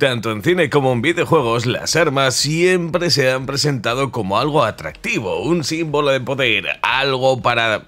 Tanto en cine como en videojuegos, las armas siempre se han presentado como algo atractivo, un símbolo de poder, algo para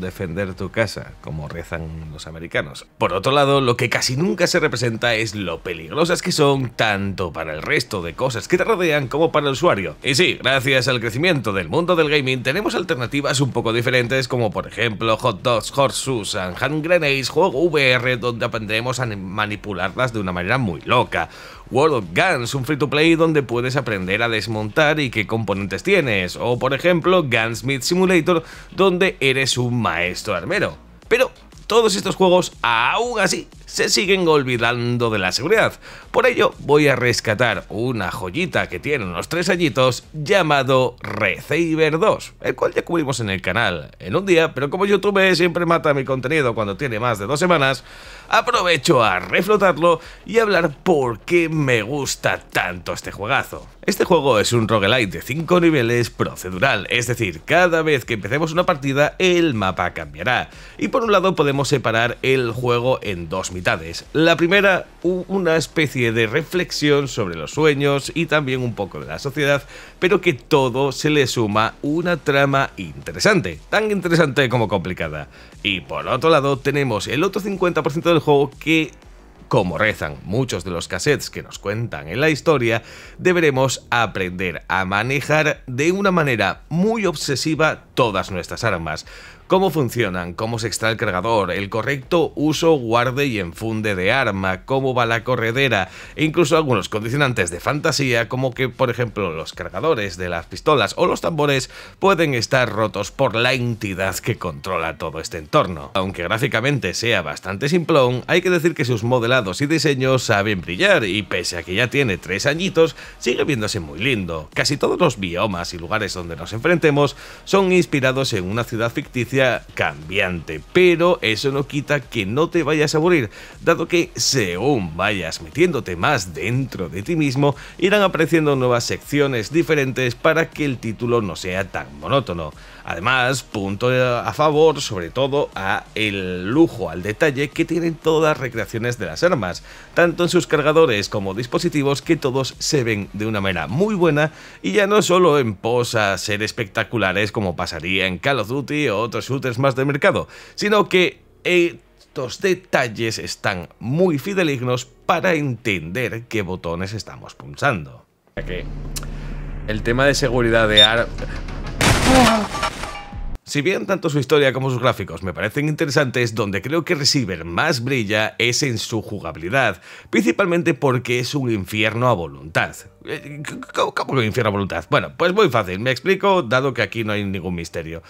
defender tu casa, como rezan los americanos. Por otro lado, lo que casi nunca se representa es lo peligrosas que son tanto para el resto de cosas que te rodean como para el usuario. Y sí, gracias al crecimiento del mundo del gaming tenemos alternativas un poco diferentes como por ejemplo Hot Dogs, Horseshoes and Hand Grenades, juego VR donde aprendemos a manipularlas de una manera muy loca, World of Guns, un free to play donde puedes aprender a desmontar y qué componentes tienes, o por ejemplo Gunsmith Simulator, donde eres un maestro armero. Pero todos estos juegos aún así se siguen olvidando de la seguridad. Por ello voy a rescatar una joyita que tiene unos tres añitos llamado Receiver 2, el cual ya cubrimos en el canal en un día, pero como YouTube siempre mata mi contenido cuando tiene más de dos semanas, aprovecho a reflotarlo y hablar por qué me gusta tanto este juegazo. Este juego es un roguelite de 5 niveles procedural, es decir, cada vez que empecemos una partida el mapa cambiará. Y por un lado podemos separar el juego en dos la primera, una especie de reflexión sobre los sueños y también un poco de la sociedad, pero que todo se le suma una trama interesante, tan interesante como complicada. Y por otro lado tenemos el otro 50% del juego que como rezan muchos de los cassettes que nos cuentan en la historia, deberemos aprender a manejar de una manera muy obsesiva todas nuestras armas, cómo funcionan, cómo se extrae el cargador, el correcto uso, guarde y enfunde de arma, cómo va la corredera e incluso algunos condicionantes de fantasía como que por ejemplo los cargadores de las pistolas o los tambores pueden estar rotos por la entidad que controla todo este entorno. Aunque gráficamente sea bastante simplón, hay que decir que sus modelados y diseños saben brillar y pese a que ya tiene tres añitos, sigue viéndose muy lindo. Casi todos los biomas y lugares donde nos enfrentemos son inspirados en una ciudad ficticia cambiante, pero eso no quita que no te vayas a aburrir, dado que según vayas metiéndote más dentro de ti mismo, irán apareciendo nuevas secciones diferentes para que el título no sea tan monótono. Además, punto a favor sobre todo a el lujo al detalle que tienen todas las recreaciones de las armas, tanto en sus cargadores como dispositivos que todos se ven de una manera muy buena y ya no solo en posas ser espectaculares como pasaría en Call of Duty o otros más de mercado, sino que eh, estos detalles están muy fidelignos para entender qué botones estamos pulsando. El tema de seguridad de AR... Si bien tanto su historia como sus gráficos me parecen interesantes, donde creo que Receiver más brilla es en su jugabilidad, principalmente porque es un infierno a voluntad. Eh, ¿Cómo que un infierno a voluntad? Bueno, pues muy fácil, me explico, dado que aquí no hay ningún misterio.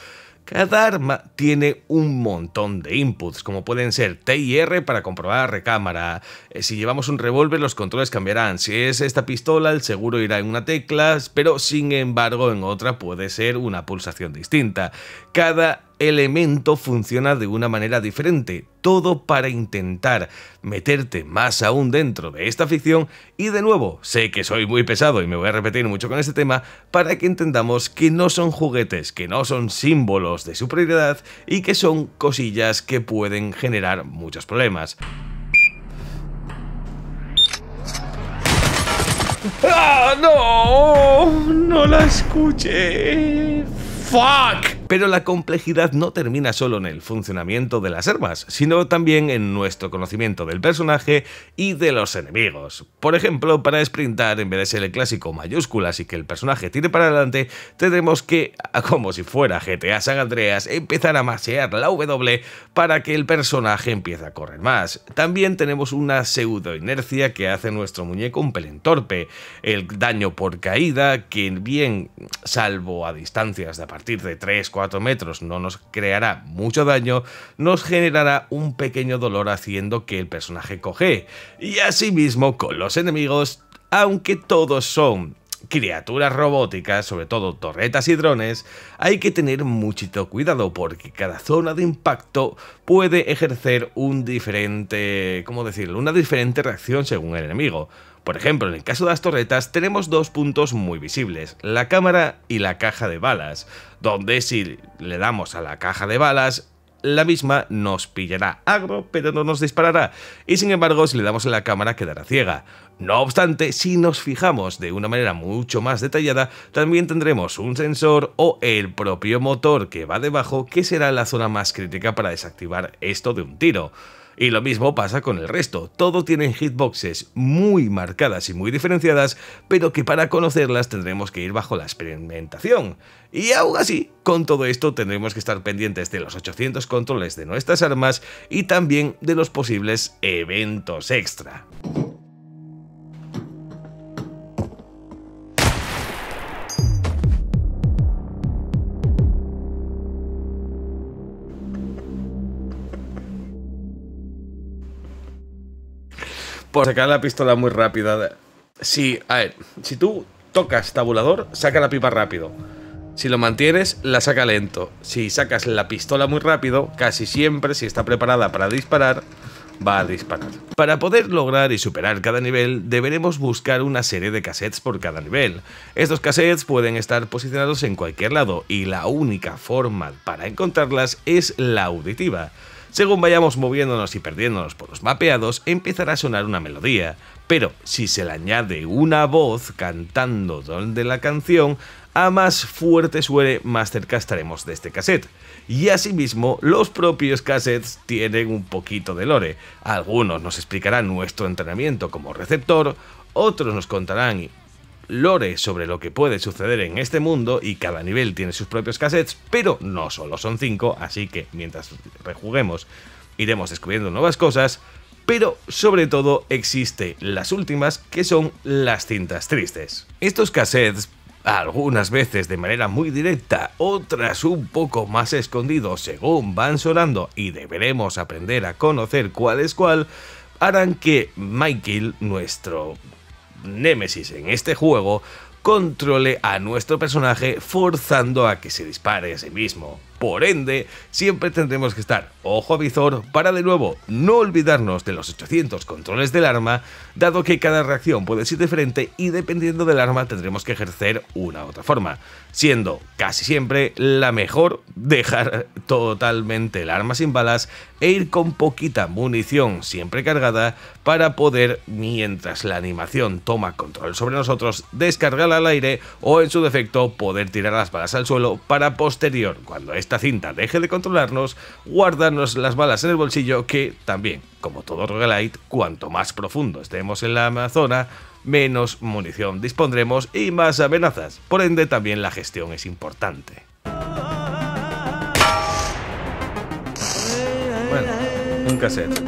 Cada arma tiene un montón de inputs, como pueden ser T y R para comprobar recámara. Eh, si llevamos un revólver, los controles cambiarán. Si es esta pistola, el seguro irá en una tecla, pero sin embargo en otra puede ser una pulsación distinta. Cada elemento funciona de una manera diferente, todo para intentar meterte más aún dentro de esta ficción y de nuevo, sé que soy muy pesado y me voy a repetir mucho con este tema, para que entendamos que no son juguetes, que no son símbolos de superioridad y que son cosillas que pueden generar muchos problemas. ¡Ah, no! ¡No la escuché! ¡Fuck! Pero la complejidad no termina solo en el funcionamiento de las armas, sino también en nuestro conocimiento del personaje y de los enemigos. Por ejemplo, para sprintar, en vez de ser el clásico mayúsculas y que el personaje tire para adelante, tendremos que, como si fuera GTA San Andreas, empezar a masear la W para que el personaje empiece a correr más. También tenemos una pseudo inercia que hace nuestro muñeco un pelentorpe. el daño por caída, que bien, salvo a distancias de a partir de 3, 4, metros no nos creará mucho daño, nos generará un pequeño dolor haciendo que el personaje coge. Y asimismo con los enemigos, aunque todos son criaturas robóticas, sobre todo torretas y drones, hay que tener muchito cuidado porque cada zona de impacto puede ejercer un diferente, ¿cómo decirlo? Una diferente reacción según el enemigo. Por ejemplo, en el caso de las torretas tenemos dos puntos muy visibles, la cámara y la caja de balas, donde si le damos a la caja de balas la misma nos pillará agro, pero no nos disparará, y sin embargo si le damos a la cámara quedará ciega. No obstante, si nos fijamos de una manera mucho más detallada, también tendremos un sensor o el propio motor que va debajo, que será la zona más crítica para desactivar esto de un tiro. Y lo mismo pasa con el resto, todo tienen hitboxes muy marcadas y muy diferenciadas, pero que para conocerlas tendremos que ir bajo la experimentación. Y aún así, con todo esto tendremos que estar pendientes de los 800 controles de nuestras armas y también de los posibles eventos extra. por sacar la pistola muy rápida. Si, a ver, si tú tocas tabulador, saca la pipa rápido. Si lo mantienes, la saca lento. Si sacas la pistola muy rápido, casi siempre, si está preparada para disparar, va a disparar. Para poder lograr y superar cada nivel, deberemos buscar una serie de cassettes por cada nivel. Estos cassettes pueden estar posicionados en cualquier lado y la única forma para encontrarlas es la auditiva. Según vayamos moviéndonos y perdiéndonos por los mapeados, empezará a sonar una melodía, pero si se le añade una voz cantando donde la canción, a más fuerte suene, más cerca estaremos de este cassette. Y asimismo, los propios cassettes tienen un poquito de lore. Algunos nos explicarán nuestro entrenamiento como receptor, otros nos contarán lore sobre lo que puede suceder en este mundo y cada nivel tiene sus propios cassettes, pero no solo son 5, así que mientras rejuguemos iremos descubriendo nuevas cosas, pero sobre todo existe las últimas que son las cintas tristes. Estos cassettes algunas veces de manera muy directa, otras un poco más escondidos según van sonando y deberemos aprender a conocer cuál es cuál, harán que Michael, nuestro Némesis en este juego controle a nuestro personaje forzando a que se dispare a sí mismo. Por ende, siempre tendremos que estar ojo a visor para de nuevo no olvidarnos de los 800 controles del arma, dado que cada reacción puede ser diferente y dependiendo del arma tendremos que ejercer una u otra forma, siendo casi siempre la mejor dejar totalmente el arma sin balas e ir con poquita munición siempre cargada para poder, mientras la animación toma control sobre nosotros, descargarla al aire o en su defecto poder tirar las balas al suelo para posterior, cuando esta cinta deje de controlarnos, guárdanos las balas en el bolsillo que también, como todo roguelite, cuanto más profundo estemos en la Amazona, menos munición dispondremos y más amenazas, por ende también la gestión es importante. Bueno, un cassette.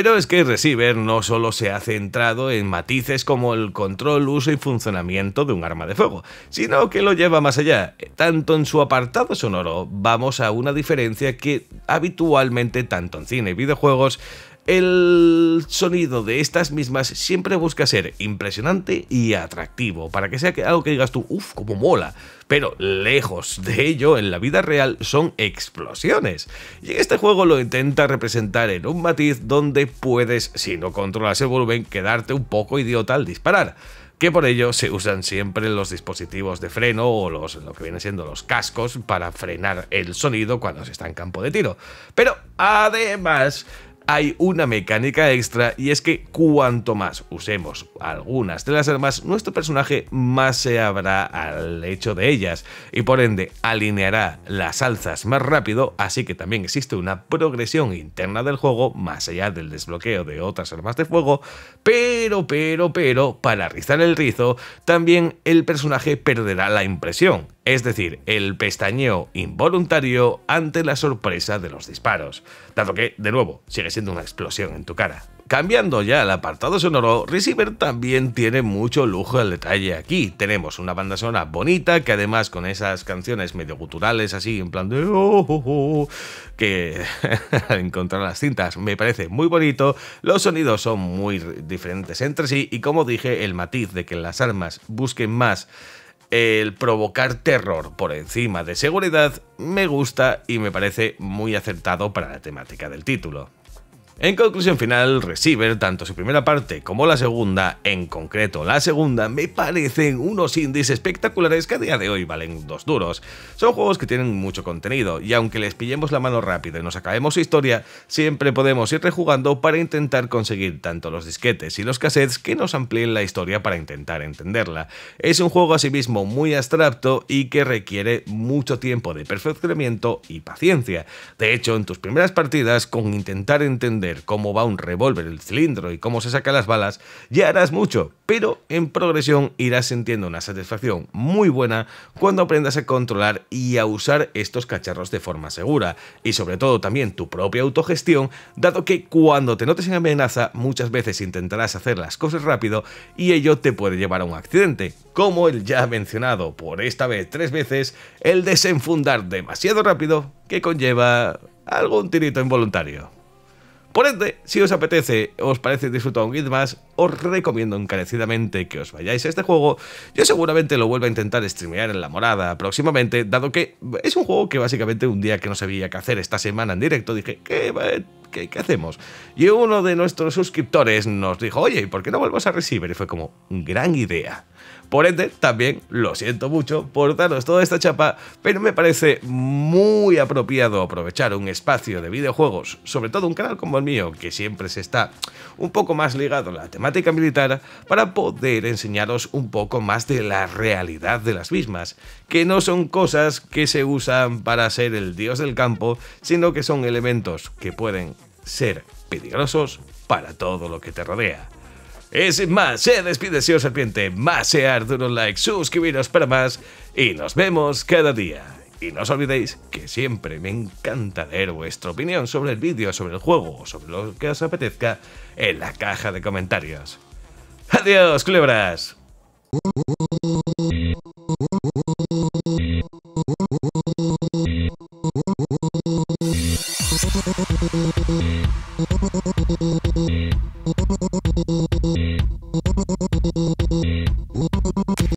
Pero es que Receiver no solo se ha centrado en matices como el control, uso y funcionamiento de un arma de fuego, sino que lo lleva más allá. Tanto en su apartado sonoro, vamos a una diferencia que habitualmente tanto en cine y videojuegos el sonido de estas mismas siempre busca ser impresionante y atractivo, para que sea algo que digas tú, uff, como mola. Pero lejos de ello, en la vida real son explosiones. Y este juego lo intenta representar en un matiz donde puedes, si no controlas el volumen, quedarte un poco idiota al disparar que por ello se usan siempre los dispositivos de freno o los, lo que vienen siendo los cascos para frenar el sonido cuando se está en campo de tiro. Pero además hay una mecánica extra y es que cuanto más usemos algunas de las armas, nuestro personaje más se habrá al hecho de ellas y por ende alineará las alzas más rápido, así que también existe una progresión interna del juego más allá del desbloqueo de otras armas de fuego, pero, pero, pero, para rizar el rizo, también el personaje perderá la impresión es decir, el pestañeo involuntario ante la sorpresa de los disparos, dado que, de nuevo, sigue siendo una explosión en tu cara. Cambiando ya al apartado sonoro, Receiver también tiene mucho lujo al detalle aquí. Tenemos una banda sonora bonita que además con esas canciones medio guturales así en plan de oh, oh, oh", que al encontrar las cintas me parece muy bonito, los sonidos son muy diferentes entre sí y como dije, el matiz de que las armas busquen más el provocar terror por encima de seguridad me gusta y me parece muy acertado para la temática del título. En conclusión final, Receiver, tanto su primera parte como la segunda, en concreto la segunda, me parecen unos indies espectaculares que a día de hoy valen dos duros. Son juegos que tienen mucho contenido, y aunque les pillemos la mano rápido y nos acabemos su historia, siempre podemos ir rejugando para intentar conseguir tanto los disquetes y los cassettes que nos amplíen la historia para intentar entenderla. Es un juego asimismo muy abstracto y que requiere mucho tiempo de perfeccionamiento y paciencia. De hecho, en tus primeras partidas, con intentar entender cómo va un revólver, el cilindro y cómo se saca las balas, ya harás mucho, pero en progresión irás sintiendo una satisfacción muy buena cuando aprendas a controlar y a usar estos cacharros de forma segura, y sobre todo también tu propia autogestión, dado que cuando te notes en amenaza muchas veces intentarás hacer las cosas rápido y ello te puede llevar a un accidente, como el ya mencionado por esta vez tres veces, el desenfundar demasiado rápido que conlleva algún tirito involuntario. Por ende, si os apetece, os parece disfrutar un guild más, os recomiendo encarecidamente que os vayáis a este juego. Yo seguramente lo vuelvo a intentar streamear en la morada próximamente, dado que es un juego que básicamente un día que no sabía qué hacer esta semana en directo, dije, ¿qué, qué, hacemos? Y uno de nuestros suscriptores nos dijo, oye, ¿y por qué no vuelvas a recibir Y fue como, gran idea. Por ende, también lo siento mucho por daros toda esta chapa, pero me parece muy apropiado aprovechar un espacio de videojuegos, sobre todo un canal como el mío, que siempre se está un poco más ligado a la temática militar, para poder enseñaros un poco más de la realidad de las mismas, que no son cosas que se usan para ser el dios del campo, sino que son elementos que pueden ser peligrosos para todo lo que te rodea. Es más, se despide Seo Serpiente, más se de un like, suscribiros para más y nos vemos cada día. Y no os olvidéis que siempre me encanta leer vuestra opinión sobre el vídeo, sobre el juego o sobre lo que os apetezca en la caja de comentarios. ¡Adiós, culebras!